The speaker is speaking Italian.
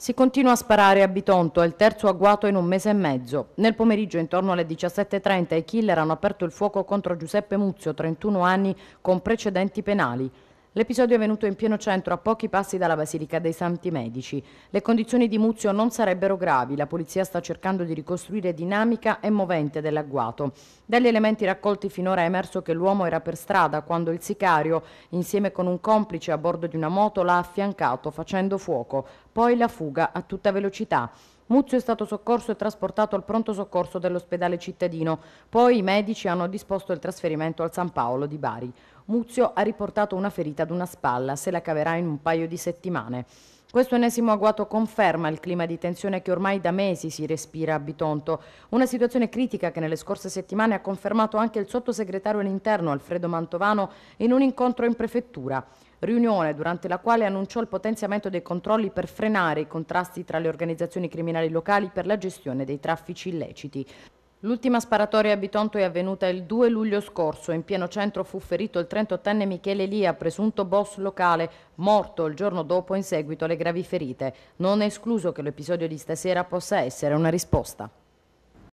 Si continua a sparare a Bitonto, è il terzo agguato in un mese e mezzo. Nel pomeriggio, intorno alle 17.30, i killer hanno aperto il fuoco contro Giuseppe Muzio, 31 anni, con precedenti penali. L'episodio è avvenuto in pieno centro, a pochi passi dalla Basilica dei Santi Medici. Le condizioni di Muzio non sarebbero gravi, la polizia sta cercando di ricostruire dinamica e movente dell'agguato. Dagli elementi raccolti finora è emerso che l'uomo era per strada quando il sicario, insieme con un complice a bordo di una moto, l'ha affiancato facendo fuoco, poi la fuga a tutta velocità. Muzio è stato soccorso e trasportato al pronto soccorso dell'ospedale cittadino, poi i medici hanno disposto il trasferimento al San Paolo di Bari. Muzio ha riportato una ferita ad una spalla, se la caverà in un paio di settimane. Questo ennesimo agguato conferma il clima di tensione che ormai da mesi si respira a Bitonto, una situazione critica che nelle scorse settimane ha confermato anche il sottosegretario all'interno Alfredo Mantovano in un incontro in prefettura, riunione durante la quale annunciò il potenziamento dei controlli per frenare i contrasti tra le organizzazioni criminali locali per la gestione dei traffici illeciti. L'ultima sparatoria a Bitonto è avvenuta il 2 luglio scorso. In pieno centro fu ferito il 38enne Michele Lia, presunto boss locale, morto il giorno dopo in seguito alle gravi ferite. Non è escluso che l'episodio di stasera possa essere una risposta.